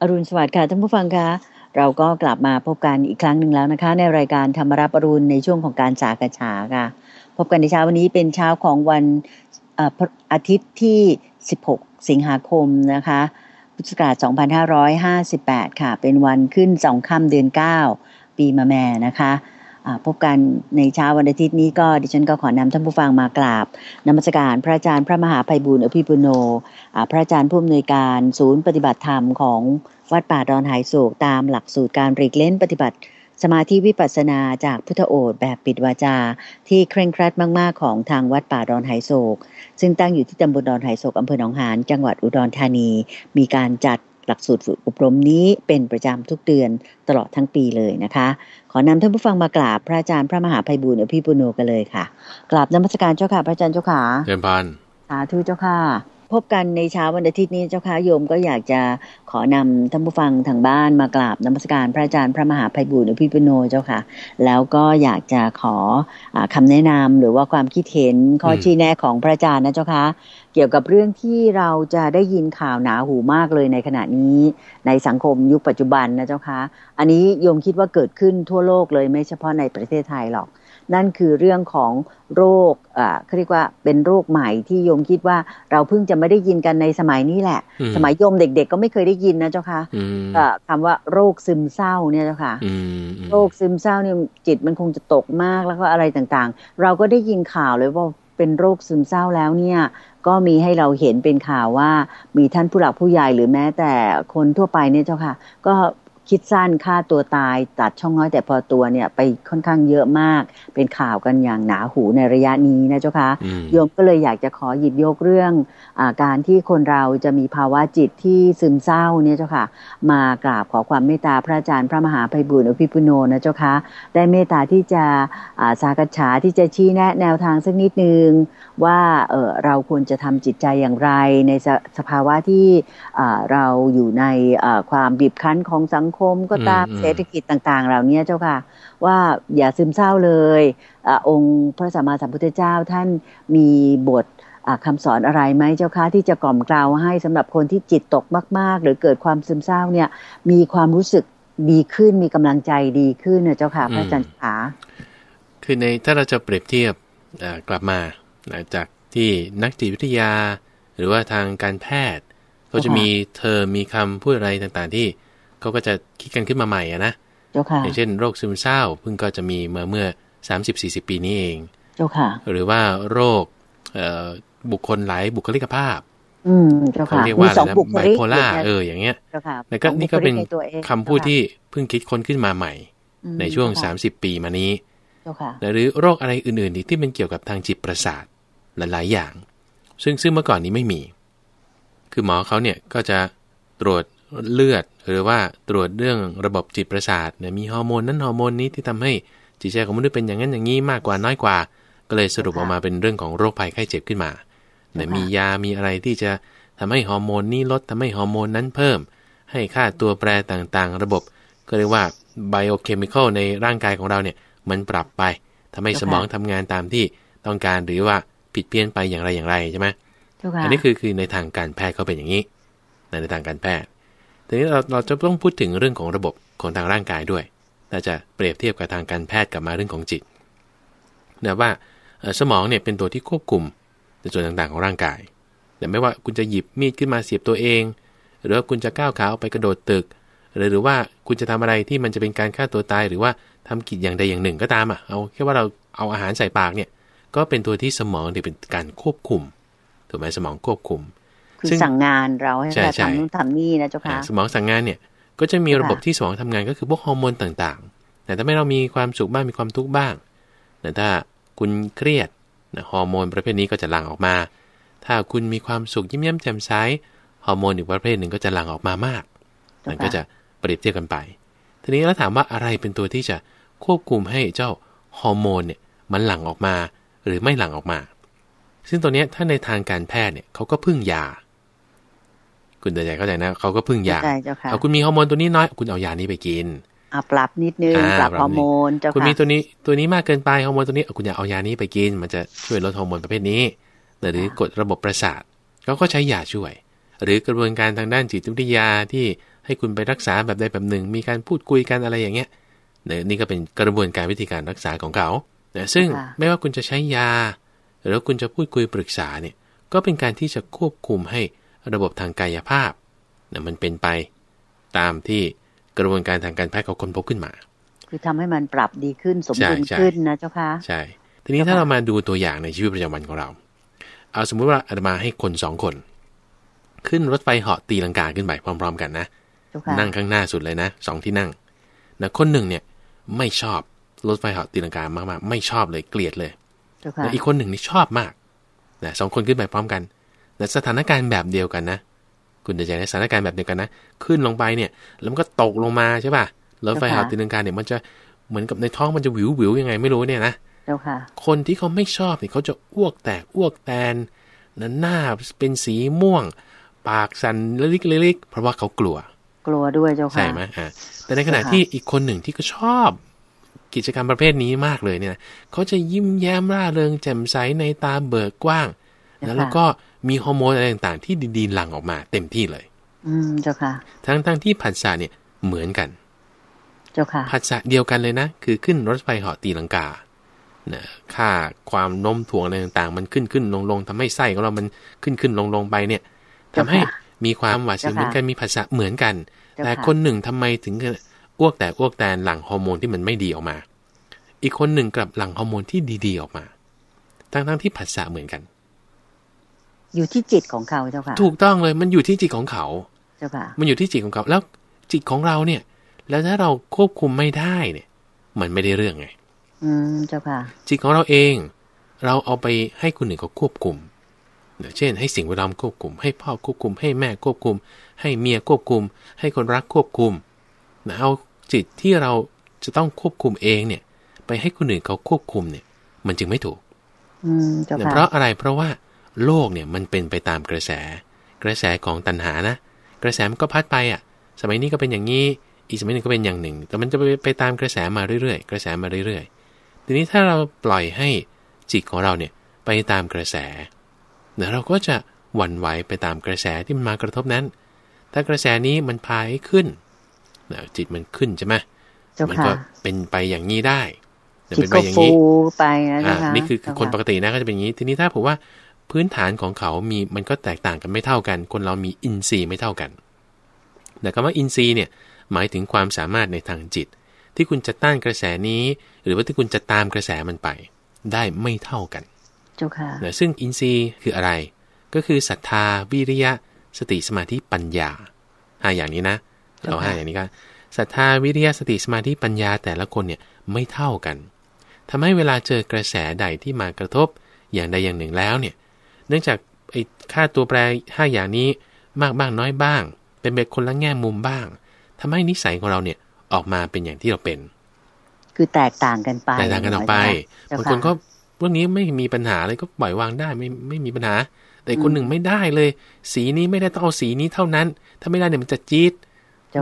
อรุณสวัสดิ์ค่ะท่านผู้ฟังคะ เราก็กลับมาพบกันอีกครั้งหนึ่งแล้วนะคะ ในรายการธรรมรับอรุณในช่วงของการจากระฉาค่ะ พบกันในเช้าวันนี้เป็นเช้าของวันอาทิตย์ที่ 16 สิงหาคมนะคะ พุทธศักราช 2558 ค่ะ เป็นวันขึ้นสองค่ำเดือน 9 ปีมะแม่นะคะพบกันในเช้าวันอาทิตย์นี้ก็ดิฉันก็ขอนำท่านผู้ฟังมากราบนมัสการพระอาจารย์พระมหาภัยบุญอภิปุโนพระอาจารย์ผู้อำนวยการศูนย์ปฏิบัติธรรมของวัดป่าดอนหายโศก ตามหลักสูตรการรีกเล่นปฏิบัติสมาธิวิปัสสนาจากพุทธโอษแบบปิดวาจา ที่เคร่งครัดมาก ๆ ของทางวัดป่าดอนหายโศก ซึ่งตั้งอยู่ที่ตำบลดอนหายโศกอำเภอหนองหานจังหวัดอุดรธานีมีการจัดหลักสูตรฝึกอบรมนี้เป็นประจำทุกเดือนตลอดทั้งปีเลยนะคะ ขอนำท่านผู้ฟังมากราบพระอาจารย์พระมหาภัยบุญอภิปุโนกันเลยค่ะกราบนมัสการเจ้าค่ะ พระอาจารย์เจ้าค่ะเจริญพันสาธุเจ้าค่ะพบกันในเช้าวันอาทิตย์นี้เจ้าค่ะโยมก็อยากจะขอนำท่านผู้ฟังทางบ้านมากราบนมัสการพระอาจารย์ พระมหาภัยบุญอภิปุโนเจ้าค่ะแล้วก็อยากจะขออคำแนะนำหรือว่าความคิดเห็นข้อชี้แนะของพระอาจารย์นะเจ้าค่ะเกี่ยวกับเรื่องที่เราจะได้ยินข่าวหนาหูมากเลยในขณะนี้ในสังคมยุคปัจจุบันนะเจ้าค่ะอันนี้โยมคิดว่าเกิดขึ้นทั่วโลกเลยไม่เฉพาะในประเทศไทยหรอกนั่นคือเรื่องของโรคเขาเรียกว่าเป็นโรคใหม่ที่โยมคิดว่าเราเพิ่งจะไม่ได้ยินกันในสมัยนี้แหละ สมัยโยมเด็ก ๆ ก็ไม่เคยได้ยินนะเจ้าค่ะคำว่าโรคซึมเศร้าเนี่ยเจ้าค่ะโรคซึมเศร้าเนี่ยจิตมันคงจะตกมากแล้วก็อะไรต่างๆ เราก็ได้ยินข่าวเลยว่าเป็นโรคซึมเศร้าแล้วเนี่ยก็มีให้เราเห็นเป็นข่าวว่ามีท่านผู้หลักผู้ใหญ่หรือแม้แต่คนทั่วไปเนี่ยเจ้าค่ะก็คิดสั้นฆ่าตัวตายตัดช่องน้อยแต่พอตัวเนี่ยไปค่อนข้างเยอะมาก เป็นข่าวกันอย่างหนาหูในระยะนี้นะเจ้าคะโยมก็เลยอยากจะขอหยิบยกเรื่องอการที่คนเราจะมีภาวะจิตที่ซึมเศร้าเนี่ยเจ้าค่ะมากราบขอความเมตตาพระอาจารย์พระมหาภัยบุญอภิปุโนนะเจ้าคะได้เมตตาที่จะสากฉาที่จะชี้แนะแนวทางสักนิดนึงว่าเเราควรจะทำจิตใจอย่างไรในสสภาวะที่เราอยู่ในความบีบคั้นของสังคมก็ตามเศรษฐกิจต่างๆ เหล่านี้เจ้าค่ะ ว่าอย่าซึมเศร้าเลยอองค์พระสัมมาสัมพุทธเจ้าท่านมีบทคำสอนอะไรไหมเจ้าค่ะที่จะกล่อมกล่าวให้สำหรับคนที่จิตตกมากๆ หรือเกิดความซึมเศร้าเนี่ยมีความรู้สึกดีขึ้น มีกำลังใจดีขึ้นเน่ยเจ้าค่ะพระอาจารย์ขาคือในถ้าเราจะเปรียบเทียบกลับมาจากที่นักจิตวิทยา หรือว่าทางการแพทย์ก็จะมีเธอมีคำพูดอะไรต่างๆที่ขาก็จะคิดกันขึ้นมาใหม่อะนะอย่างเช่นโรคซึมเศร้าเพิ่งก็จะมีเมื่อเมื่อสามสิบสี่สิบปีนี้เอง หรือว่าโรคบุคคลหลายบุคลิกภาพเขาเรียกว่าอะไรนะไบโพล่าเอออย่างเงี้ยแล้วก็นี่ก็เป็นคำพูดที่เพิ่งคิดค้นขึ้นมาใหม่ ในช่วงสามสิบปีมานี้หรือโรคอะไรอื่นๆ ที่เป็นเกี่ยวกับทางจิตประสาทหลายๆอย่าง ซึ่งซึ่งเมื่อก่อนนี้ไม่มี คือหมอเขาเนี่ยก็จะตรวจเลือดหรือว่าตรวจเรื่องระบบจิตประสาทเนี่ยมีฮอร์โมนนั้นฮอร์โมนนี้ที่ทำให้จิตใจของมนุษย์เป็นอย่างนั้นอย่างนี้มากกว่าน้อยกว่าก็เลยสรุปออกมาเป็นเรื่องของโรคภัยไข้เจ็บขึ้นมาเนี่ยมียามีอะไรที่จะทำให้ฮอร์โมนนี้ลดทำให้ฮอร์โมนนั้นเพิ่ม ให้ค่าตัวแปรต่างๆ ระบบ ก็เรียกว่าไบโอเคมีคอลในร่างกายของเราเนี่ยมันปรับไปทำให้สมองทำงานตามที่ต้องการหรือว่าผิดเพี้ยนไปอย่างไรอย่างไรใช่ไหมอันนี้คือคือในทางการแพทย์เขาเป็นอย่างนี้ ในทางการแพทย์ต่นี้เราเราจะต้องพูดถึงเรื่องของระบบของทางร่างกายด้วยเราจะเปรียบเทียบกับทางการแพทย์กับมาเรื่องของจิตนะว่าสมองเนี่ยเป็นตัวที่ควบคุมในส่วนต่างๆของร่างกายแต่ไม่ว่าคุณจะหยิบมีดขึ้นมาเสียบตัวเอง หรือว่าคุณจะก้าวขาออกไปกระโดดตึก หรือหรือว่าคุณจะทำอะไรที่มันจะเป็นการฆ่าตัวตายหรือว่าทำกิจอย่างใดอย่างหนึ่งก็ตามอ่ะ เอาแค่ว่าเราเอาอาหารใส่ปากเนี่ยก็เป็นตัวที่สมองเนี่ยเป็นการควบคุมถูกไหมสมองควบคุมคือสั่งงานเราให้เราทำทำนี่นะเจ้าค่ะสมองสั่งงานเนี่ยก็จะมีระบบที่สมองทำงานก็คือพวกฮอร์โมนต่างๆ แต่ถ้าไม่เรามีความสุขบ้างมีความทุกข์บ้าง แต่ถ้าคุณเครียดฮอร์โมนประเภทนี้ก็จะหลั่งออกมา ถ้าคุณมีความสุขยิ้มแย้มแจ่มใสฮอร์โมนอีกประเภทหนึ่งก็จะหลั่งออกมามากมันก็จะเปรียบเทียบกันไป ทีนี้เราถามว่าอะไรเป็นตัวที่จะควบคุมให้เจ้าฮอร์โมนเนี่ยมันหลั่งออกมาหรือไม่หลั่งออกมา ซึ่งตัวนี้ถ้าในทางการแพทย์เนี่ยเขาก็พึ่งยาคุณเดิใจเข้าใจนะเขาก็พึ่งยาเขาคุณมีฮอร์โมนตัวนี้น้อย คุณเอายานี้ไปกินอ่ะปรับนิดนึงปรับฮอร์โมน เจ้าค่ะ คุณมีตัวนี้ ตัวนี้มากเกินไป ฮอร์โมนตัวนี้คุณอยากเอายานี้ไปกิน มันจะช่วยลดฮอร์โมนประเภทนี้ หรือกดระบบประสาทเขาก็ใช้ยาช่วย หรือกระบวนการทางด้านจิตวิทยาที่ให้คุณไปรักษาแบบใดแบบหนึ่ง มีการพูดคุยกันอะไรอย่างเงี้ยเนี่ยนี่ก็เป็นกระบวนการวิธีการรักษาของเขาเนี่ยซึ่งไม่ว่าคุณจะใช้ยา หรือคุณจะพูดคุยปรึกษาเนี่ย ก็เป็นการที่จะควบคุมให้ระบบทางกายภาพนะมันเป็นไปตามที่กระบวนการทางการแพทย์เขาค้นพบขึ้นมาคือทำให้มันปรับดีขึ้นสมดุลขึ้นนะเจ้าค่ะใช่ทีนี้ถ้าเรามาดูตัวอย่างในชีวิตประจำวันของเรา เอาสมมุติว่าอาตมาให้คนสองคน ขึ้นรถไฟเหาะตีลังกาขึ้นไปพร้อมๆกันนะนั่งข้างหน้าสุดเลยนะสองที่นั่งนะคนหนึ่งเนี่ยไม่ชอบรถไฟเหาะตีลังกามากๆ ไม่ชอบเลยเกลียดเลยอีกคนหนึ่งนี่ชอบมากนะสองคนขึ้นไปพร้อมกันแต่สถานการณ์แบบเดียวกันนะ คุณจะใจในสถานการณ์แบบเดียวกันนะ ขึ้นลงไปเนี่ย แล้วมันก็ตกลงมา ใช่ป่ะ รถไฟหาตีนังการเนี่ยมันจะ เหมือนกับในท้องมันจะวิวหวิวยังไงไม่รู้เนี่ยนะคนที่เขาไม่ชอบเนี่ยเขาจะอ้วกแตกอ้วกแตนนั้นหน้าเป็นสีม่วง ปากสันเล็กเล็กเพราะว่าเขากลัว กลัวด้วยเจ้าค่ะ ใช่ไหมอ่าแต่ในขณะที่อีกคนหนึ่งที่ก็ชอบ กิจกรรมประเภทนี้มากเลยเนี่ย เขาจะยิ้มแย้มร่าเริงแจ่มใสในตาเบิกกว้าง แล้วก็มีฮอร์โมนอะไรต่างๆที่ดีๆหลั่งออกมาเต็มที่เลย อืมเจ้าค่ะทั้งๆทที่ผัสสะเนี่ยเหมือนกันเจ้าค่ะผัสสะเดียวกันเลยนะ คือขึ้นรถไฟเหาะตีลังกานะค่าความโน้มถ่วงอะไรต่างๆ มันขึ้นขึ้นลงลงทำให้ไส้ของเรา มันขึ้นขึ้นลงลงไปเนี่ย ทำให้มีความหวาดเสียวเหมือนกันมีผัสสะเหมือนกัน แต่คนหนึ่งทำไมถึงอ้วกแต่อ้วกแตนหลั่งฮอร์โมนที่มันไม่ดีออกมา อีกคนหนึ่งกลับหลั่งฮอร์โมนที่ดี ๆออกมา ทั้งๆที่ผัสสะเหมือนกันอยู่ที่จิตของเขาเจ้าค่ะ ถูกต้องเลยมันอยู่ที่จิตของเขา เจ้าค่ะ มันอยู่ที่จิตของเขา แล้วจิตของเราเนี่ย แล้วถ้าเราควบคุมไม่ได้เนี่ย มันไม่ได้เรื่องไง อืมเจ้าค่ะ จิตของเราเอง เราเอาไปให้คนหนึ่งเขาควบคุมเช่น ให้สิ่งแวดล้อมควบคุมให้พ่อควบคุมให้แม่ควบคุม ให้เมียควบคุม ให้คนรักควบคุมนะเอาจิตที่เราจะต้องควบคุมเองเนี่ย ไปให้คนอื่นเขาควบคุมเนี่ย มันจึงไม่ถูกเจ้าค่ะเพราะอะไรเพราะว่าโลกเนี่ยมันเป็นไปตามกระแสกระแสของตัณหานะกระแสมันก็พัดไปอ่ะสมัยนี้ก็เป็นอย่างนี้อีกสมัยหนึ่งก็เป็นอย่างหนึ่ง แต่มันจะไปตามกระแสมาเรื่อยๆ กระแสมาเรื่อย ๆ ทีนี้ถ้าเราปล่อยให้จิตของเราเนี่ยไปตามกระแสเดี๋ยวเราก็จะหวั่นไหวไปตามกระแสที่มันมากระทบนั้น ถ้ากระแสนี้มันพายขึ้นจิตมันขึ้นใช่ไหมมันก็เป็นไปอย่างนี้ได้เป็นไปอย่างนี้ไปนะคะนี่คือคนปกตินะก็จะเป็นอย่างนี้ทีนี้ถ้าผมว่าพื้นฐานของเขามีมันก็แตกต่างกันไม่เท่ากัน คนเรามีอินทรีย์ไม่เท่ากัน แต่คำว่าอินทรีย์เนี่ยหมายถึงความสามารถในทางจิต ที่คุณจะต้านกระแสนี้ หรือว่าที่คุณจะตามกระแสมันไป ได้ไม่เท่ากันจุค่ะซึ่งอินทรีย์คืออะไร ก็คือศรัทธาวิริยะ สติสมาธิปัญญาห้าอย่างนี้นะ เราห้าอย่างนี้ก็ศรัทธาวิริยะสติสมาธิปัญญาแต่ละคนเนี่ยไม่เท่ากัน ทำให้เวลาเจอกระแสใดที่มากระทบอย่างใดอย่างหนึ่งแล้วเนี่ยเนื่องจากไอ้ค่าตัวแปร5อย่างนี้มากบ้างน้อยบ้างเป็นแบบคนละแง่มุมบ้าง ทำให้นิสัยของเราเนี่ยออกมาเป็นอย่างที่เราเป็น คือแตกต่างกันไปแตกต่างกันออกไปบางคนก็เรื่องนี้ไม่มีปัญหาเลยก็ปล่อยวางได้ ไม่ไม่มีปัญหา แต่คนหนึ่งไม่ได้เลย สีนี้ไม่ได้ต้องเอาสีนี้เท่านั้น ถ้าไม่ได้เนี่ยมันจะจี๊ด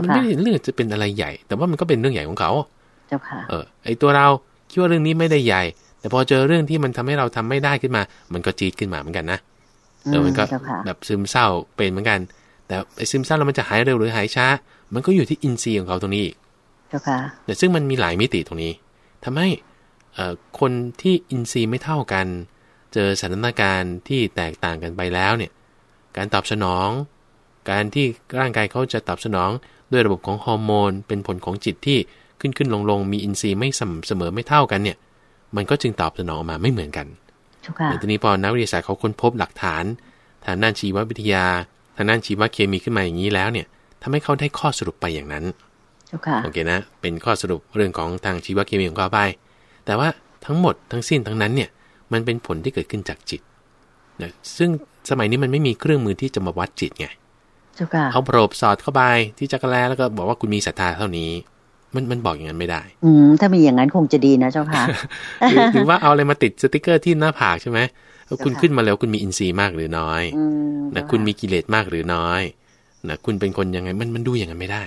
มันไม่เรื่องจะเป็นอะไรใหญ่ แต่ว่ามันก็เป็นเรื่องใหญ่ของเขาเจ้าค่ะเออไอตัวเราคิดว่าเรื่องนี้ไม่ได้ใหญ่แต่พอเจอเรื่องที่มันทำให้เราทำไม่ได้ขึ้นมา มันก็จีดขึ้นมาเหมือนกันนะเออมันก็แบบซึมเศร้าเป็นเหมือนกัน แต่ไอซึมเศร้าเรา มันจะหายเร็วหรือหายช้า มันก็อยู่ที่อินทรีย์ของเขาตรงนี้อีกค่ะ แต่ซึ่งมันมีหลายมิติตรงนี้ ทำให้คนที่อินทรีย์ไม่เท่ากัน เจอสถานการณ์ที่แตกต่างกันไปแล้วเนี่ย การตอบสนอง การที่ร่างกายเขาจะตอบสนองด้วยระบบของฮอร์โมน เป็นผลของจิตที่ขึ้นขึ้นลงลงมีอินทรีย์ไม่สม่ำเสมอไม่เท่ากันเนี่ยมันก็จึงตอบสนองออกมาไม่เหมือนกันแต่ทีนี้พอนักวิทยาศาสตร์เขาค้นพบหลักฐานทางด้านชีววิทยา ทางด้านชีวเคมีขึ้นมาอย่างนี้แล้วเนี่ย ทำให้เขาได้ข้อสรุปไปอย่างนั้นโอเคนะ เป็นข้อสรุปเรื่องของทางชีวเคมีของเขาไป แต่ว่าทั้งหมดทั้งสิ้นทั้งนั้นเนี่ย มันเป็นผลที่เกิดขึ้นจากจิตนะซึ่งสมัยนี้มันไม่มีเครื่องมือที่จะมาวัดจิตไงเขาโปรบสอดเข้าไป ที่จักรแลแล้วก็บอกว่าคุณมีศรัทธาเท่านี้มันมันบอกอย่างนั้นไม่ได้ อืมถ้ามีอย่างนั้นคงจะดีนะเจ้าค่ะหรือว่าเอาอะไรมาติดสติกเกอร์ที่หน้าผากใช่ไหมคุณขึ้นมาแล้วคุณมีอินทรีย์มากหรือน้อย นะ คุณมีกิเลสมากหรือน้อยนะคุณเป็นคนยังไงมันมันดูอย่างนั้นไม่ได้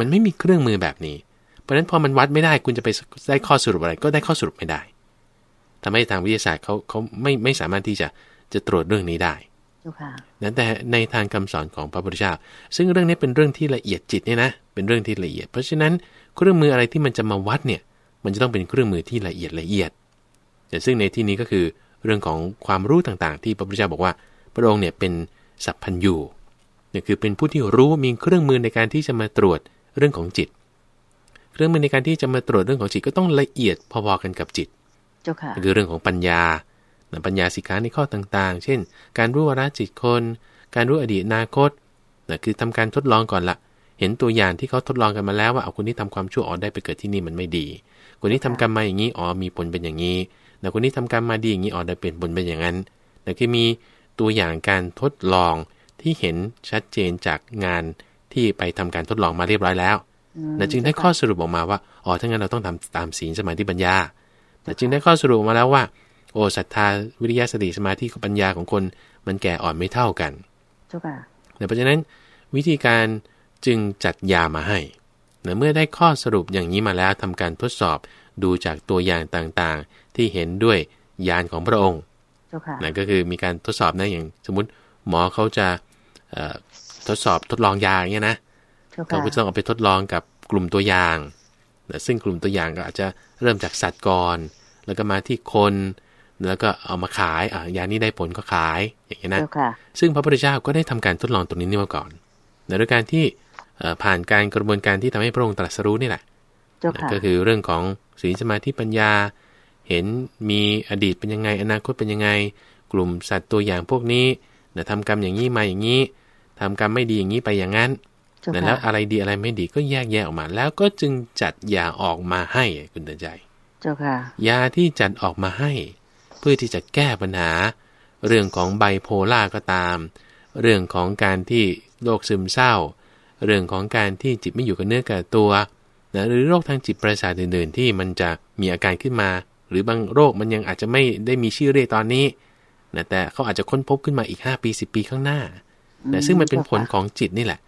มันไม่มีเครื่องมือแบบนี้เพราะฉะนั้นพอมันวัดไม่ได้ คุณจะไปได้ข้อสรุปอะไร ก็ได้ข้อสรุปไม่ได้ ทำให้ทางวิทยาศาสตร์เขาเขาไม่ไม่สามารถที่จะจะตรวจเรื่องนี้ได้นั้นแต่ในทางคำสอนของพระพุทธเจ้าซึ่งเรื่องนี้เป็นเรื่องที่ละเอียดจิตเนี่ยนะเป็นเรื่องที่ละเอียด เพราะฉะนั้นเครื่องมืออะไรที่มันจะมาวัดเนี่ยมันจะต้องเป็นเครื่องมือที่ละเอียดละเอียด แต่ซึ่งในที่นี้ก็คือเรื่องของความรู้ต่างๆ ที่พระพุทธเจ้าบอกว่าพระองค์เนี่ยเป็นสัพพัญญูเนี่ยคือเป็นผู้ที่รู้มีเครื่องมือในการที่จะมาตรวจเรื่องของจิต เครื่องมือในการที่จะมาตรวจเรื่องของจิตก็ต้องละเอียดพอๆกันกับจิตเจ้าค่ะคือเรื่องของปัญญาปัญญาสิกขาในข้อต่างๆ เช่น การรู้วาระจิตคน การรู้อดีตนาคตนะคือทำการทดลองก่อนละ เห็นตัวอย่างที่เขาทดลองกันมาแล้วว่าเอาคนนี้ทำความชั่วออกได้ไปเกิดที่นี่มันไม่ดีคนนี้ทำกรรมมาอย่างนี้อ๋อมีผลเป็นอย่างนี้นะคนนี้ทำกรรมมาดีอย่างนี้อ๋อได้เป็นผลเป็นอย่างนั้นนะคือมีตัวอย่างการทดลองที่เห็นชัดเจนจากงานที่ไปทำการทดลองมาเรียบร้อยแล้วนะจึงได้ข้อสรุปออกมาว่าอ๋อถ้างั้นเราต้องทำตามศีลสมาธิปัญญาต่จึงได้ข้อสรุปมาแล้วว่าโอ้ศรัทธาวิริยะสติสมาธิกับปัญญาของคนมันแก่อ่อนไม่เท่ากันเจ้าค่ะเพราะฉะนั้นวิธีการจึงจัดยามาให้นะเมื่อได้ข้อสรุปอย่างนี้มาแล้ว ทำการทดสอบดูจากตัวอย่างต่าง ๆ ที่เห็นด้วยยานของพระองค์นั่นก็คือมีการทดสอบนะอย่าง สมมติหมอเขาจะทดสอบทดลองยาอย่างเงี้ยนะเขาก็จะต้องเอาไปทดลองกับกลุ่มตัวอย่างนะซึ่งกลุ่มตัวอย่างก็อาจจะเริ่มจากสัตว์ก่อนแล้วก็มาที่คนแล้วก็เอามาขายอ่ายานี้ได้ผลก็ขาย อย่างนี้นะซึ่งพระพุทธเจ้าก็ได้ทำการทดลองตรงนี้นี่มาก่อน ในด้วยการที่ผ่านการกระบวนการที่ทำให้พระองค์ตรัสรู้นี่แหละก็คือเรื่องของศีลสมาธิปัญญาเห็นมีอดีตเป็นยังไง อนาคตเป็นยังไงกลุ่มสัตว์ตัวอย่างพวกนี้นะทำกรรมอย่างนี้มาอย่างนี้ ทำกรรมไม่ดีอย่างนี้ไปอย่างนั้น แล้วอะไรดีอะไรไม่ดีก็แยกแยะออกมา แล้วก็จึงจัดยาออกมาให้คุณเตือนใจยาที่จัดออกมาให้เพื่อที่จะแก้ปัญหา เรื่องของไบโพล่าก็ตาม เรื่องของการที่โรคซึมเศร้า เรื่องของการที่จิตไม่อยู่กับเนื้อกับตัวนะหรือโรคทางจิตประสาทอื่นๆ ที่มันจะมีอาการขึ้นมา หรือบางโรคมันยังอาจจะไม่ได้มีชื่อเรียกตอนนี้นะแต่เขาอาจจะค้นพบขึ้นมาอีก5ปี10ปีข้างหน้านะซึ่งมันเป็นผลของจิตนี่แหละ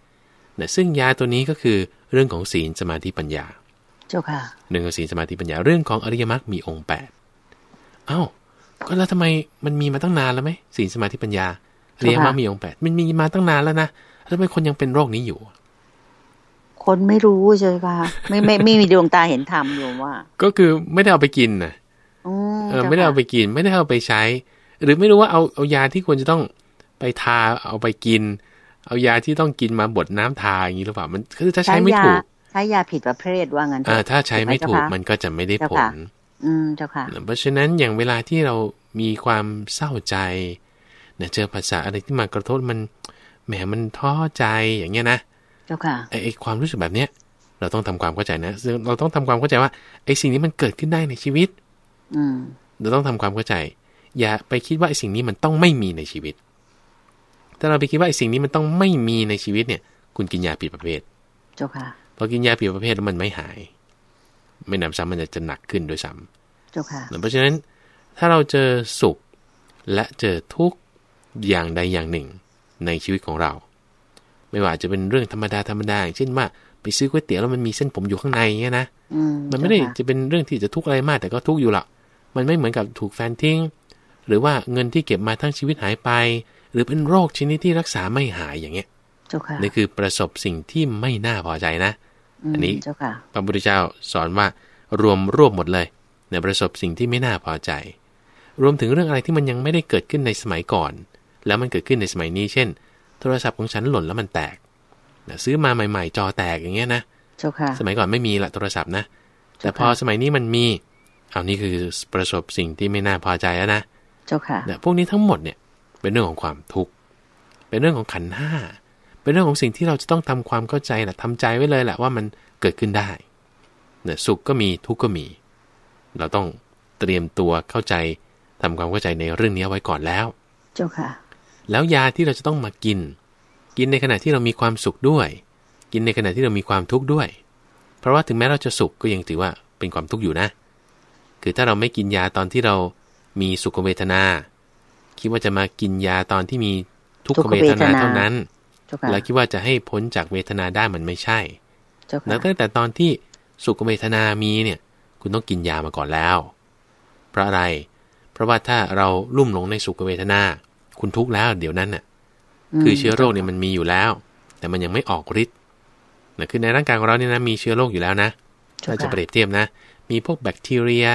นะซึ่งยาตัวนี้ก็คือเรื่องของศีลสมาธิปัญญาเจ้าค่ะหนึ่งของศีลสมาธิปัญญาเรื่องของอริยมรรคมีองค์แปดเอา้าก็แล้วทำไมมันมีมาตั้งนานแล้วไหมสีสมาธิปัญญาเรียมามีองแปดมันมีมาตั้งนานแล้วนะแล้วทำไมคนยังเป็นโรคนี้อยู่ คนไม่รู้ใช่ป่ะไม่ไม่ไม่มีดวงตาเห็นธรรมอยู่ว่า ก็คือไม่ได้เอาไปกินนะเออ ไม่ได้เอาไปกินไม่ได้เอาไปใช้ หรือไม่รู้ว่าเอาเอายาที่ควรจะต้องไปทา เอาไปกิน เอายาที่ต้องกินมาบดน้ำทา อย่างนี้หรือเปล่า มันคือถ้าใช้ไม่ถูกใช้ยาผิดประเภทว่างั้นอ่าถ้าใช้ไม่ถูกมันก็จะไม่ได้ผลอืมเจ้าค่ะเพราะฉะนั้นอย่างเวลาที่เรามีความเศร้าใจเนี่ยเจอภาษาอะไรที่มากระทบมันแหมมันท้อใจ อย่างเงี้ยนะ เจ้าค่ะ ไออความรู้สึกแบบเนี้ย เราต้องทำความเข้าใจนะ เราต้องทำความเข้าใจว่า ไอสิ่งนี้มันเกิดขึ้นได้ในชีวิต อืมเราต้องทำความเข้าใจ อย่าไปคิดว่าไอ้สิ่งนี้มันต้องไม่มีในชีวิต ถ้าเราไปคิดว่าไอ้สิ่งนี้มันต้องไม่มีในชีวิตเนี่ย คุณกินยาผิดประเภท เจ้าค่ะ พอกินยาผิดประเภทแล้วมันไม่หายไม่นำซ้ำมันจะจะหนักขึ้นด้วยซ้ำเจ้าค่ะเพราะฉะนั้น ถ้าเราเจอสุขและเจอทุกอย่างใดอย่างหนึ่งในชีวิตของเรา ไม่ว่าจะเป็นเรื่องธรรมดาธรรมดาอย่างเช่นว่าไปซื้อก๋วยเตี๋ยวแล้วมันมีเส้นผมอยู่ข้างในเงี้ยนะมันไม่ได้จะเป็นเรื่องที่จะทุกข์อะไรมาก แต่ก็ทุกข์อยู่ละ มันไม่เหมือนกับถูกแฟนทิ้งหรือว่าเงินที่เก็บมาทั้งชีวิตหายไป หรือเป็นโรคชนิดที่รักษาไม่หายอย่างเงี้ยนี่คือประสบสิ่งที่ไม่น่าพอใจนะอันนี้พระพุทธเจ้าสอนว่ารวมรวบหมดเลย ในประสบสิ่งที่ไม่น่าพอใจ รวมถึงเรื่องอะไรที่มันยังไม่ได้เกิดขึ้นในสมัยก่อน แล้วมันเกิดขึ้นในสมัยนี้เช่น โทรศัพท์ของฉันหล่นแล้วมันแตกซื้อมาใหม่ ๆ จอแตกอย่างเงี้ยนะสมัยก่อนไม่มีละโทรศัพท์นะ แต่พอสมัยนี้มันมีเอานี่คือประสบสิ่งที่ไม่น่าพอใจแล้วนะเจ้าค่ะพวกนี้ทั้งหมดเนี่ย เป็นเรื่องของความทุกข์เป็นเรื่องของขันห้าเป็นเรื่องของสิ่งที่เราจะต้องทำความเข้าใจแหละทำใจไว้เลยแหละว่ามันเกิดขึ้นได้เนี่ยสุขก็มีทุกข์ก็มี เราต้องเตรียมตัวเข้าใจทำความเข้าใจในเรื่องนี้ไว้ก่อนแล้ว เจ้าค่ะ แล้วยาที่เราจะต้องมากิน กินในขณะที่เรามีความสุขด้วย กินในขณะที่เรามีความทุกข์ด้วย เพราะว่าถึงแม้เราจะสุขก็ยังถือว่าเป็นความทุกข์อยู่นะคือถ้าเราไม่กินยาตอนที่เรามีสุขเวทนา คิดว่าจะมากินยาตอนที่มีทุกขเวทนาเท่านั้นแลาคิดว่าจะให้พ้นจากเวทนาได้มันไม่ใช่แล้วตั้งแต่ตอนที่สุขเวทนามีเนี่ย คุณต้องกินยามาก่อนแล้ว เพราะอะไร เพราะว่าถ้าเราลุ่มหลงในสุขเวทนา คุณทุกข์แล้วเดี๋ยวนั้นน่ะคือเชื้อโรคเนี่ยมันมีอยู่แล้ว แต่มันยังไม่ออกฤทธิ์นะคือในร่างกายของเราเนี่ยนะมีเชื้อโรคอยู่แล้วนะถ้าจะเปรียบเทียบนะ มีพวกแบคทีเรีย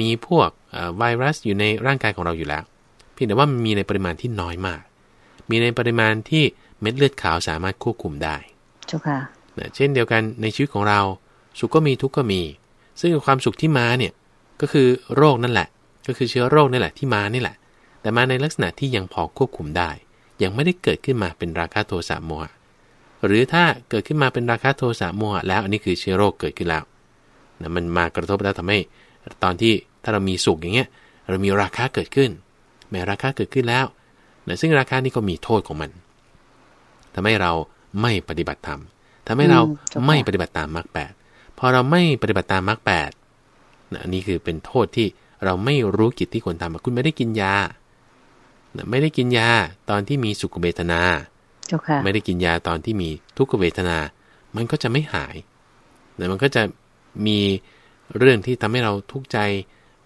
มีพวกไวรัสอยู่ในร่างกายของเราอยู่แล้ว เพียงแต่ว่ามันมีในปริมาณที่น้อยมาก มีในปริมาณที่เม็ดเลือดขาวสามารถควบคุมได้เจ้าค่ะเช่นเดียวกันในชีวิตของเราสุขก็มีทุกข์ก็มี ซึ่งความสุขที่มาเนี่ยก็คือโรคนั่นแหละ ก็คือเชื้อโรคนั่นแหละที่มานี่แหละ แต่มาในลักษณะที่ยังพอควบคุมได้ ยังไม่ได้เกิดขึ้นมาเป็นราคะโทสะโมหะ หรือถ้าเกิดขึ้นมาเป็นราคะโทสะโมหะแล้ว อันนี้คือเชื้อโรคเกิดขึ้นแล้วนะมันมากระทบแล้วทำให้ ตอนที่ถ้าเรามีสุขอย่างเงี้ยเรา มีราคะเกิดขึ้น แม้ราคะเกิดขึ้นแล้วนะซึ่งราคะนี่ก็มีโทษของมันทำให้เราไม่ปฏิบัติธรรมทำให้เราไม่ปฏิบัติตามมรรคแปดพอเราไม่ปฏิบัติตามมรรคแปดนี่คือเป็นโทษที่เราไม่รู้กิจที่ควรทำคุณไม่ได้กินยา ไม่ได้กินยาตอนที่มีสุขเวทนา ไม่ได้กินยาตอนที่มีทุกขเวทนา มันก็จะไม่หายแต่มันก็จะมีเรื่องที่ทำให้เราทุกข์ใจ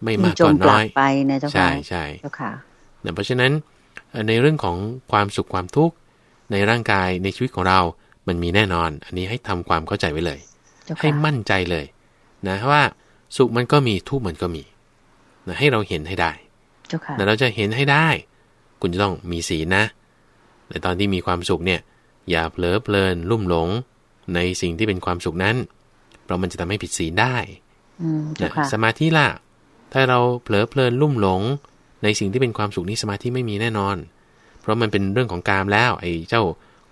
ไม่มากก็น้อยไปนะเจ้าค่ะใช่ใช่เจ้าค่ะเพราะฉะนั้นในเรื่องของความสุขความทุกข์ในร่างกายในชีวิตของเรามันมีแน่นอน อันนี้ให้ทำความเข้าใจไว้เลย ให้มั่นใจเลยนะว่าสุขมันก็มีทุกข์มันก็มีนะให้เราเห็นให้ได้ แต่เราจะเห็นให้ได้ คุณจะต้องมีศีลนะ ในตอนที่มีความสุขเนี่ย อย่าเผลอเพลินลุ่มหลงในสิ่งที่เป็นความสุขนั้น เพราะมันจะทำให้ผิดศีลได้นะสมาธิล่ะ ถ้าเราเผลอเพลินลุ่มหลงในสิ่งที่เป็นความสุขนี้สมาธิไม่มีแน่นอนราะมันเป็นเรื่องของกามแล้วไอ้เจ้า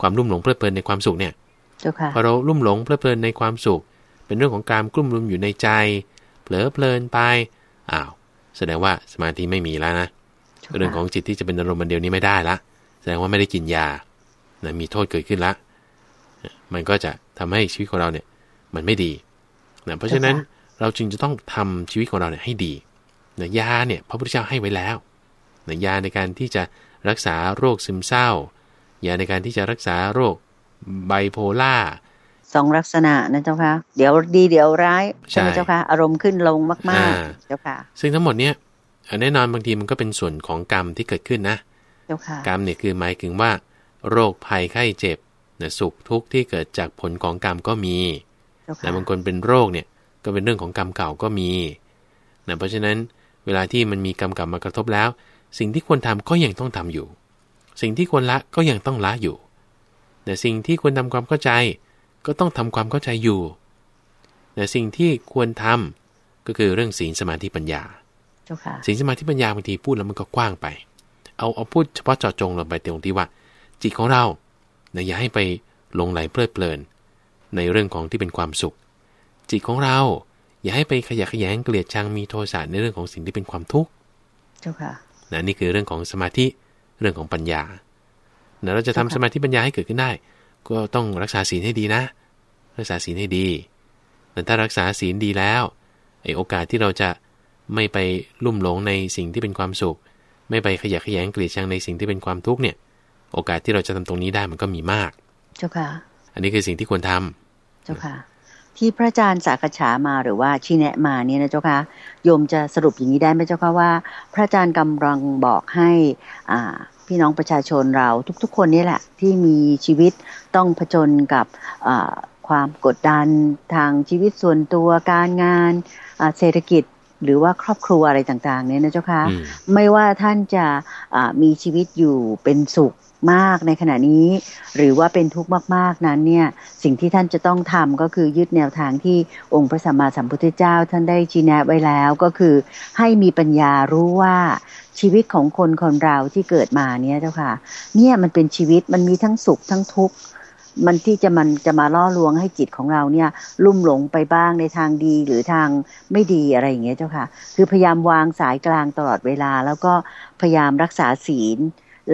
ความรุ่มหลงเพลิดเพลินในความสุขเนี่ยพอเรารุ่มหลงเพลิดเพลินในความสุขเป็นเรื่องของกามกลุ่มรุมอยู่ในใจเผลอเพลินไป อ้าว แสดงว่าสมาธิไม่มีแล้วนะเรื่องของจิตที่จะเป็นอารมณ์มันเดียวนี้ไม่ได้ละแสดงว่าไม่ได้กินยานะมีโทษเกิดขึ้นละมันก็จะทำให้ชีวิตของเราเนี่ยมันไม่ดีนะเพราะฉะนั้นเราจึงจะต้องทำชีวิตของเราเนี่ยให้ดีนะยาเนี่ยพระพุทธเจ้าให้ไว้แล้วนะยาในการที่จะรักษาโรคซึมเศร้ายาในการที่จะรักษาโรคไบโพล่าสองลักษณะนะเจ้าค่ะเดี๋ยวดีเดี๋ยวร้าย ใช่ไหมเจ้าค่ะอารมณ์ขึ้นลงมากๆเจ้าค่ะ ซึ่งทั้งหมดเนี้ยแน่นอนบางทีมันก็เป็นส่วนของกรรมที่เกิดขึ้นนะเจ้าค่ะกรรมเนี่ยคือหมายถึงว่า โรคภัยไข้เจ็บนะสุขทุกข์ที่เกิดจากผลของกรรมก็มีแต่บางคนเป็นโรคเนี่ย ก็เป็นเรื่องของกรรมเก่าก็มีนะเพราะฉะนั้นเวลาที่มันมีกรรมกรรมมากระทบแล้วสิ่งที่ควรทำก็ยังต้องทำอยู่ สิ่งที่ควรละก็ยังต้องละอยู่ แต่สิ่งที่ควรทำความเข้าใจ ก็ต้องทำความเข้าใจอยู่ แต่สิ่งที่ควรทำ ก็คือเรื่องศีลสมาธิปัญญาศีลสมาธิปัญญาบางทีพูดแล้วมันก็กว้างไป เอาเอาพูดเฉพาะเจาะจงลงไปตรงที่ว่า จิตของเรานยอย่าให้ไปหลงไหลเพลิดเพลิน ในเรื่องของที่เป็นความสุข จิตของเราอย่าให้ไปขยะแขยงเกลียดชังมีโทสะในเรื่องของสิ่งที่เป็นความทุกข์เจ้าค่ะนะนี่คือเรื่องของสมาธิเรื่องของปัญญานะเราจะทำสมาธิปัญญาให้เกิดขึ้นได้ ก็ต้องรักษาศีลให้ดีนะ รักษาศีลให้ดีแต่ถ้ารักษาศีลดีแล้วไอโอกาสที่เราจะไม่ไปลุ่มหลงในสิ่งที่เป็นความสุข ไม่ไปขยะแขยงเกลียดชังในสิ่งที่เป็นความทุกข์เนี่ย โอกาสที่เราจะทำตรงนี้ได้มันก็มีมาก เจ้าค่ะอันนี้คือสิ่งที่ควรทำเจ้าค่ะที่พระอาจารย์สักฉามาหรือว่าชี้แนะมาเนี่ยนะเจ้าคะโยมจะสรุปอย่างนี้ได้ไหมเจ้าคะว่าพระอาจารย์กำลังบอกให้อ่าพี่น้องประชาชนเราทุกๆ คนนี่แหละ ที่มีชีวิตต้องผจญกับความกดดันทางชีวิตส่วนตัวการงานเศรษฐกิจหรือว่าครอบครัวอะไรต่างๆเนี่ยนะเจ้าคะไม่ว่าท่านจะะมีชีวิตอยู่เป็นสุขมากในขณะนี้ หรือว่าเป็นทุกข์มากๆนั้นเนี่ยสิ่งที่ท่านจะต้องทำก็คือยึดแนวทางที่องค์พระสัมมาสัมพุทธเจ้าท่านได้ชี้แนะไว้แล้วก็คือให้มีปัญญารู้ว่าชีวิตของคนคนเราที่เกิดมาเนี่ยเจ้าค่ะเนี่ยมันเป็นชีวิตมันมีทั้งสุขทั้งทุกข์มันที่จะมันจะมาล่อลวงให้จิตของเราเนี่ยลุ่มหลงไปบ้างในทางดีหรือทางไม่ดีอะไรอย่างเงี้ยเจ้าค่ะ คือพยายามวางสายกลางตลอดเวลา แล้วก็พยายามรักษาศีล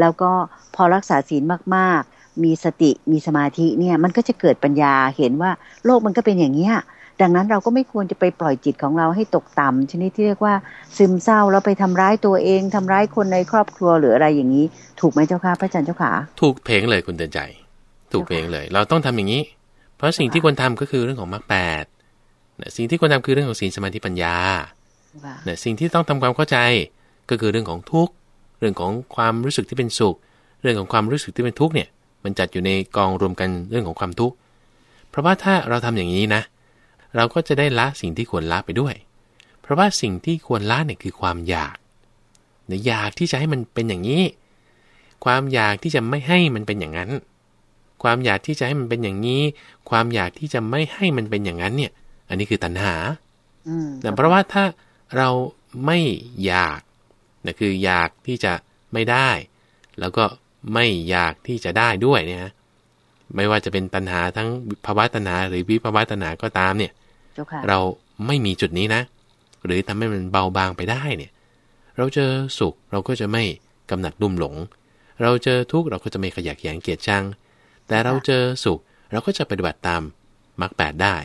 แล้วก็พอรักษาศีลมากๆ มีสติมีสมาธิเนี่ยมันก็จะเกิดปัญญาเห็นว่าโลกมันก็เป็นอย่างเงี้ยดังนั้นเราก็ไม่ควรจะไปปล่อยจิตของเราให้ตกต่ำชนิดที่เรียกว่า ซึมเศร้าแล้วไปทำร้ายตัวเองทำร้ายคนในครอบครัวหรืออะไรอย่างนี้ ถูกไหมเจ้าค่ะพระอาจารย์เจ้าค่ะ ถูกเพลงเลยคุณเตือนใจถูกเองเลย เราต้องทำอย่างนี้ เพราะสิ่งที่ควรทำก็คือเรื่องของมรรคแปดสิ่งที่ควรทำคือเรื่องของศีลสมาธิปัญญา เนี่ย สิ่งที่ต้องทำความเข้าใจก็คือเรื่องของทุกข์เรื่องของความรู้สึกที่เป็นสุข เรื่องของความรู้สึกที่เป็นทุกข์เนี่ย มันจัดอยู่ในกองรวมกันเรื่องของความทุกข์ เพราะว่าถ้าเราทำอย่างนี้นะ เราก็จะได้ละสิ่งที่ควรละไปด้วย เพราะว่าสิ่งที่ควรละเนี่ยคือความอยาก เนี่ยอยากที่จะให้มันเป็นอย่างนี้ ความอยากที่จะไม่ให้มันเป็นอย่างนั้นความอยากที่จะให้มันเป็นอย่างนี้ ความอยากที่จะไม่ให้มันเป็นอย่างนั้นเนี่ย อันนี้คือตัณหาแต่เพราะว่าถ้าเราไม่อยากนะคืออยากที่จะไม่ได้ แล้วก็ไม่อยากที่จะได้ด้วยเนี่ย ไม่ว่าจะเป็นตัณหาทั้งภาวะตัณหาหรือวิภาวะตัณหาก็ตามเนี่ยเราไม่มีจุดนี้นะ หรือทำให้มันเบาบางไปได้เนี่ย เราเจอสุขเราก็จะไม่กำหนัดดุมหลง เราเจอทุกข์เราก็จะไม่ขยักแยงเกียดชังแต่เราเจอสุขเราก็จะปฏิบัติตามมรรคแปดได้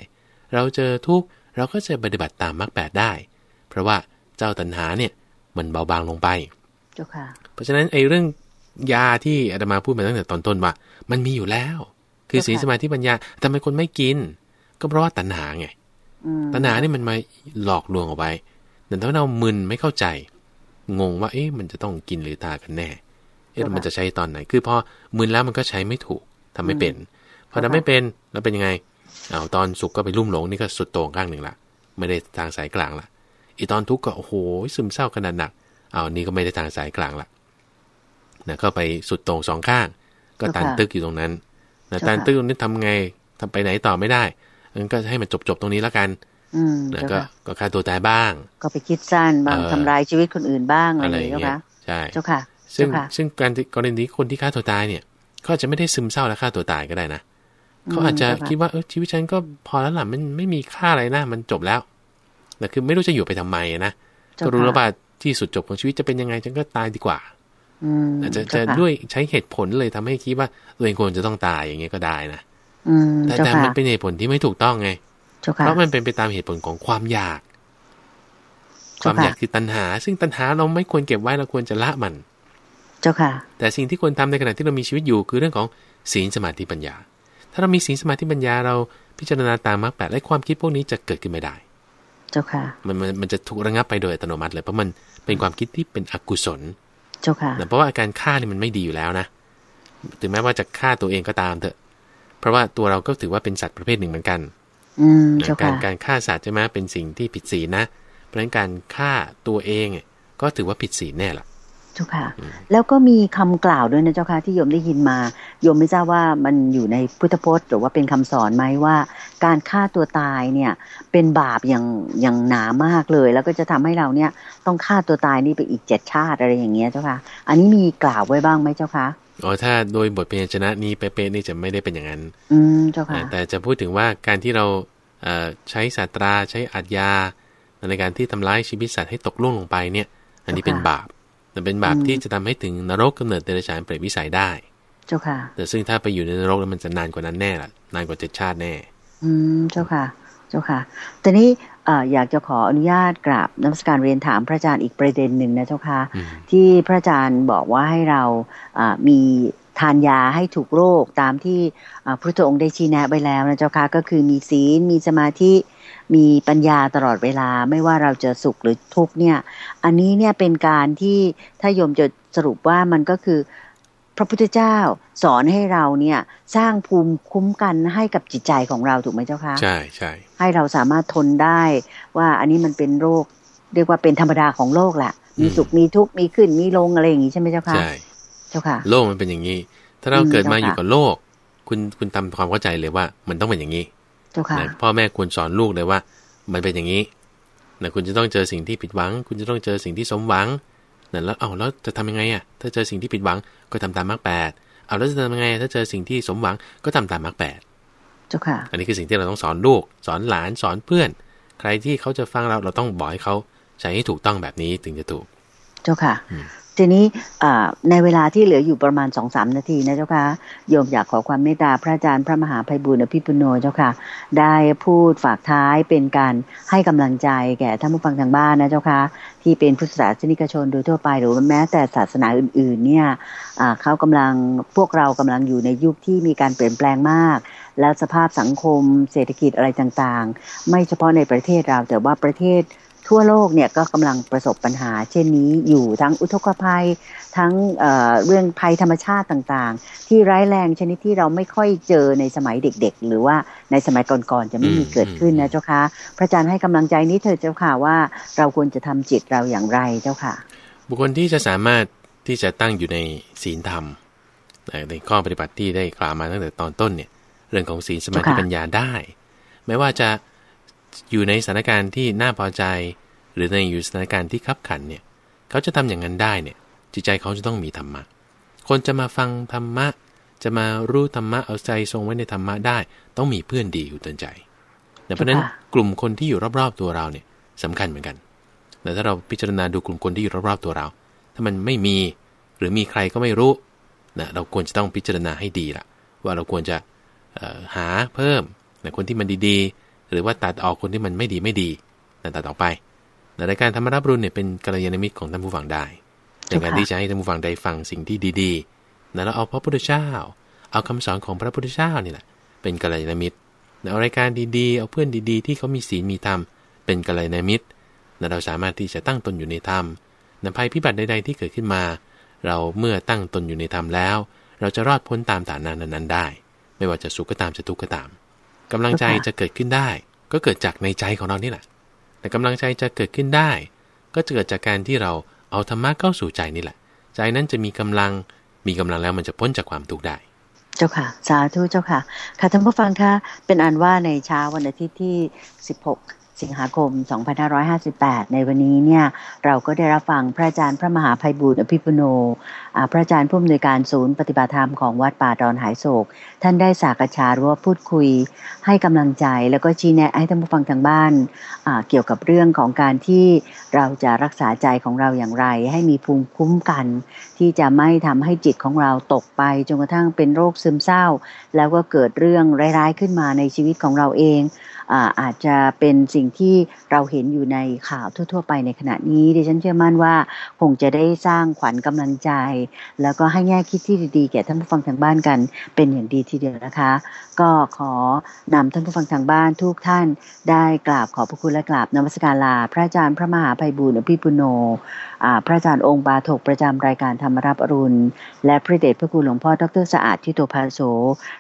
เราเจอทุกข์เราก็จะปฏิบัติตามมรรคแปดได้ เพราะว่าเจ้าตัณหาเนี่ยมันเบาบางลงไป เพราะฉะนั้นไอ้เรื่องยาที่อาตมาพูดมาตั้งแต่ตอนต้นว่า มันมีอยู่แล้ว คือสีสมาธิปัญญาทำไมคนไม่กิน ก็เพราะว่าตัณหาไงตัณหานี่มันมาหลอกลวงเอาไว้แต่ถ้าเรามึนไม่เข้าใจงงว่าเอ๊ะมันจะต้องกินหรือตากันแน่เอ๊ะมันจะใช้ตอนไหนคือพอมึนแล้วมันก็ใช้ไม่ถูกทำไม่เป็นพอทำไม่เป็นแล้วเป็นยังไง เอาตอนสุขก็ไปลุ่มหลงนี่ก็สุดโต่งข้างหนึ่งละ ไม่ได้ทางสายกลางละอีตอนทุกข์ก็โอ้โหซึมเศร้าขนาดหนักเอานี่ก็ไม่ได้ทางสายกลางละนะก็ไปสุดโต่งสองข้าง ก็ตันตึกอยู่ตรงนั้นนะตันตึกตรงนี้ทำไงทำไปไหนต่อไม่ได้งั้นก็ให้มันจบๆตรงนี้แล้วกันแล้วก็ก็ฆ่าตัวตายบ้าง ก็ไปคิดสั้นบ้างทำลายชีวิตคนอื่นบ้างอะไรอย่างเงี้ยใช่เจ้าค่ะ ซึ่ง ซึ่งการกรณีคนที่ฆ่าตัวตายเนี่ยเขาอาจจะไม่ได้ซึมเศร้าและฆ่าตัวตายก็ได้นะ เขาอาจจะคิดว่าเออชีวิตฉันก็พอแล้วล่ะมันไม่มีค่าอะไรนะมันจบแล้ว แต่คือไม่รู้จะอยู่ไปทำไมนะก็รู้แล้วว่าที่สุดจบของชีวิตจะเป็นยังไงฉันก็ตายดีกว่าอาจจะด้วยใช้เหตุผลเลยทำให้คิดว่าตัวเองควรจะต้องตายอย่างเงี้ยก็ได้นะแต่แต่มันเป็นเหตุผลที่ไม่ถูกต้องไงเพราะมันเป็นไปตามเหตุผลของความอยาก ความอยากคือตัณหา ซึ่งตัณหาเราไม่ควรเก็บไว้เราควรจะละมันเจ้าค่ะแต่สิ่งที่ควรทำในขณะที่เรามีชีวิตอยู่คือเรื่องของศีลสมาธิปัญญา ถ้าเรามีศีลสมาธิปัญญาเราพิจารณาตามมรรคแปดและความคิดพวกนี้จะเกิดขึ้นไม่ได้ เจ้าค่ะมันมันมันจะถูกระงับไปโดยอัตโนมัติเลยเพราะมันเป็นความคิดที่เป็นอกุศลเจ้าค่ะเพราะว่าอาการฆ่านี่มันไม่ดีอยู่แล้วนะถึงแม้ว่าจะฆ่าตัวเองก็ตามเถอะ เพราะว่าตัวเราก็ถือว่าเป็นสัตว์ประเภทหนึ่งเหมือนกันการการฆ่าสัตว์ใช่ไหมเป็นสิ่งที่ผิดศีลนะเพราะฉะนั้นการฆ่าตัวเองก็ถือว่าผิดศีลแน่ล่ะจ้าค่ะ แล้วก็มีคำกล่าวด้วยนะเจ้าค่ะที่โยมได้ยินมาโยมไม่ทราบว่ามันอยู่ในพุทธพจน์หรือว่าเป็นคำสอนไหมว่าการฆ่าตัวตายเนี่ย เป็นบาปอย่างอย่างหนามากเลย แล้วก็จะทำให้เราเนี่ยต้องฆ่าตัวตายนี่ไปอีกเจ็ดชาติอะไรอย่างเงี้ยเจ้าค่ะอันนี้มีกล่าวไว้บ้างไหมเจ้าค่ะอ๋อถ้าโดยบทเปยนชนะนี้เป๊ะๆนี่จะไม่ได้เป็นอย่างนั้นอืมเจ้าค่ะแต่จะพูดถึงว่าการที่เราใช้ศาสตราใช้อาทยาในการที่ทำร้ายชีวิตสัตว์ให้ตกล่วงลงไปเนี่ย อันนี้เป็นบาปแต่เป็นบาปที่จะทำให้ถึง นรกกำเนิดเดรัจฉานเปรตวิสัยได้ เจ้าค่ะ แต่ซึ่งถ้าไปอยู่ในนรกแล้วมันจะนานกว่านั้นแน่ล่ะ นานกว่าเจ็ดชาติแน่ อืมเจ้าค่ะ เจ้าค่ะ ตอนนี้อยากจะขออนุญาตกราบน้ำสการเรียนถามพระอาจารย์อีกประเด็นหนึ่งนะ เจ้าค่ะที่พระอาจารย์บอกว่าให้เรา มีทานยาให้ถูกโรคตามที่พระพุทธองค์ได้ชี้แนะไปแล้วนะเจ้าค่ะก็คือมีศีลมีสมาธิมีปัญญาตลอดเวลาไม่ว่าเราจะสุขหรือทุกเนี่ย อันนี้เนี่ยเป็นการที่ถ้าโยมจะสรุปว่ามันก็คือ พระพุทธเจ้าสอนให้เราเนี่ย สร้างภูมิคุ้มกันให้กับจิตใจของเราถูกไหมเจ้าคะใช่ใช่ให้เราสามารถทนได้ว่าอันนี้มันเป็นโรคเรียกว่าเป็นธรรมดาของโลกแหละมีสุขมีทุกข์มีขึ้นมีลงอะไรอย่างนี้ใช่ไหมเจ้าคะใช่เจ้าค่ะโลกมันเป็นอย่างนี้ ถ้าเราเกิดมาอยู่กับโลก คุณคุณทำความเข้าใจเลยว่า มันต้องเป็นอย่างนี้พ่อแม่ควรสอนลูกเลยว่า มันเป็นอย่างนี้นะคุณจะต้องเจอสิ่งที่ผิดหวัง คุณจะต้องเจอสิ่งที่สมหวังนะแล้วเอาแล้วจะทำยังไง อ่ะ ถ้าเจอสิ่งที่ผิดหวังก็ทำตามมรรคแปด เอาแล้วจะทำยังไง ถ้าเจอสิ่งที่สมหวังก็ทำตามมรรคแปดจ้าค่ะ อันนี้คือสิ่งที่เราต้องสอนลูก สอนหลานสอนเพื่อน ใครที่เขาจะฟังเราเราต้องบอกให้เขาใช้ให้ถูกต้องแบบนี้ถึงจะถูก เจ้าค่ะทีนี้ในเวลาที่เหลืออยู่ประมาณสองสามนาทีนะเจ้าค่ะโยมอยากขอความเมตตาพระอาจารย์ พระมหาภัยบุญอภิปุโนเจ้าค่ะได้พูดฝากท้ายเป็นการให้กำลังใจแก่ท่านผู้ฟังทางบ้านนะเจ้าค่ะที่เป็นพุทธศาสนิกชนโดยทั่วไปหรือแม้แต่ศาสนาอื่นๆเนี่ยเขากำลังพวกเรากำลังอยู่ในยุคที่มีการเปลี่ยนแปลงมาก แล้วสภาพสังคมเศรษฐกิจอะไรต่างๆ ไม่เฉพาะในประเทศเรา แต่ว่าประเทศทั่วโลกเนี่ยก็กำลังประสบปัญหา เช่นนี้อยู่ทั้งอุทกภัยทั้งเเรื่องภัยธรรมชาติต่าง ๆ ที่ร้ายแรงชนิดที่เราไม่ค่อยเจอในสมัยเด็กๆ หรือว่าในสมัยก่อนๆจะไม่มีเกิดขึ้นนะเจ้าค่ะพระอาจารย์ให้กำลังใจนี้เธอเจ้าค่ะว่าเราควรจะทำจิตเราอย่างไรเจ้าค่ะ บุคคลที่จะสามารถที่จะตั้งอยู่ในศีลธรรม ในข้อปฏิบัติที่ได้กล่าวมาตั้งแต่ตอนต้นเนี่ยเรื่องของศีลสมาธิปัญญาได้ ไม่ว่าจะอยู่ในสถานการณ์ที่น่าพอใจ หรือในอยู่สถานการณ์ที่ขับขันเนี่ยเขาจะทำอย่างนั้นได้เนี่ยจิตใจเขาจะต้องมีธรรมะ คนจะมาฟังธรรมะ จะมารู้ธรรมะเอาใจทรงไว้ในธรรมะได้ ต้องมีเพื่อนดีอยู่ตนใจแต่เพราะนั้นกลุ่มคนที่อยู่รอบ ๆตัวเราเนี่ยสำคัญเหมือนกันแต่ถ้าเราพิจารณาดูกลุ่มคนที่อยู่รอบๆ ตัวเรา ถ้ามันไม่มีหรือมีใครก็ไม่รู้นะเราควรจะต้องพิจารณาให้ดีละว่าเราควรจะหาเพิ่มนะคนที่มันดีๆหรือว่าตัดออกคนที่มันไม่ดีไม่ดีตัดออกไปในการธรรมรับรูนเนี่ยเป็นกัลยาณมิตรของท่านผู้ฟังได้ในการที่จะให้ท่านผู้ฟังได้ฟังสิ่งที่ดีๆแล้วเอาพระพุทธเจ้า เอาคำสอนของพระพุทธเจ้านี่แหละเป็นกัลยาณมิตรเอารายการดีๆ เอาเพื่อนดีๆ ที่เขามีศีลมีธรรมเป็นกัลยาณมิตรเราสามารถที่จะตั้งตนอยู่ในธรรมนภัยพิบัติใดๆ ที่เกิดขึ้นมา เราเมื่อตั้งตนอยู่ในธรรมแล้ว เราจะรอดพ้นตามฐานานั้นๆ ได้ ไม่ว่าจะสุขก็ตามจะทุกข์ก็ตามกำลังใจจะเกิดขึ้นได้ก็เกิดจากในใจของเรานี่แหละแต่กำลังใจจะเกิดขึ้นได้ ก็จะเกิดจากการที่เราเอาธรรมะเข้าสู่ใจนี่แหละใจนั้นจะมีกำลังมีกำลังแล้วมันจะพ้นจากความทุกข์ได้ เจ้าค่ะ สาธุเจ้าค่ะค่ะท่านผู้ฟังคะเป็นอันว่าในเช้าวันอาทิตย์ที่ 16 สิงหาคม 2558 ในวันนี้เนี่ย เราก็ได้รับฟังพระอาจารย์พระมหาภัยบุตรอภิปุโนพระอาจารย์ผู้อำนวยการศูนย์ปฏิบัติธรรม ของวัดป่าดอนหายโศก ท่านได้สากชาร่วมพูดคุยให้กำลังใจ แล้วก็ชี้แนะให้ท่านผู้ฟังทางบ้านเกี่ยวกับเรื่องของการที่เราจะรักษาใจของเราอย่างไร ให้มีภูมิคุ้มกัน ที่จะไม่ทำให้จิตของเราตกไปจนกระทั่งเป็นโรคซึมเศร้า แล้วก็เกิดเรื่องร้ายๆขึ้นมาในชีวิตของเราเองอาจจะเป็นสิ่งที่เราเห็นอยู่ในข่าวทั่ว ๆ ไปในขณะนี้ดิฉันเชื่อมั่นว่าคงจะได้สร้างขวัญกำลังใจแล้วก็ให้แง่คิดที่ดีๆ แก่ท่านผู้ฟังทางบ้านกันเป็นอย่างดีทีเดียวนะคะ ก็ขอนำท่านผู้ฟังทางบ้านทุกท่านได้กราบขอบพระคุณและกราบนมัสการลาพระอาจารย์พระมหาภัยบุญอภิปุโนพระอาจารย์องค์บาถกประจำรายการธรรมรับอรุณและพระเดชพระคุณหลวงพ่อดรสะอาดทิโตภาโส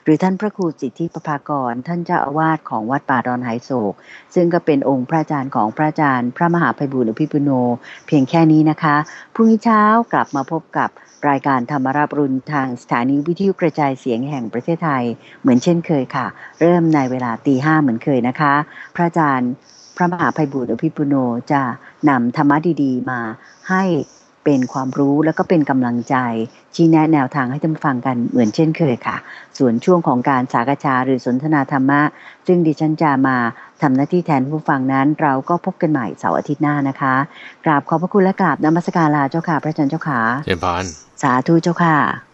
หรือท่านพระครูสิทธิประภากรท่านเจ้าอาวาสของวัดป่าดอนไหโศก ซึ่งก็เป็นองค์พระอาจารย์ของพระอาจารย์ พระมหาภัยบุญอภิปุโน เพียงแค่นี้นะคะพรุ่งนี้เช้ากลับมาพบกับรายการธรรมรับรุณทางสถานีวิทยุกระจายเสียงแห่งประเทศไทยเหมือนเช่นเคยค่ะ เริ่มในเวลาตีห้าเหมือนเคยนะคะ พระอาจารย์พระมหาภัยบุตรอภิปุโนจะนำธรรมะดี ๆ มาให้เป็นความรู้แล้วก็เป็นกำลังใจ ชี้แนะแนวทางให้ท่านฟังกันเหมือนเช่นเคยค่ะ ส่วนช่วงของการสากชาหรือสนทนาธรรมะ ซึ่งดิฉันจะมาทำหน้าที่แทนผู้ฟังนั้น เราก็พบกันใหม่เสาร์อาทิตย์หน้านะคะกราบขอบพระคุณและกราบนมัสการลาเจ้าค่ะพระอาจารย์เจ้าค่ะเจริญพรสาธุเจ้าค่ะ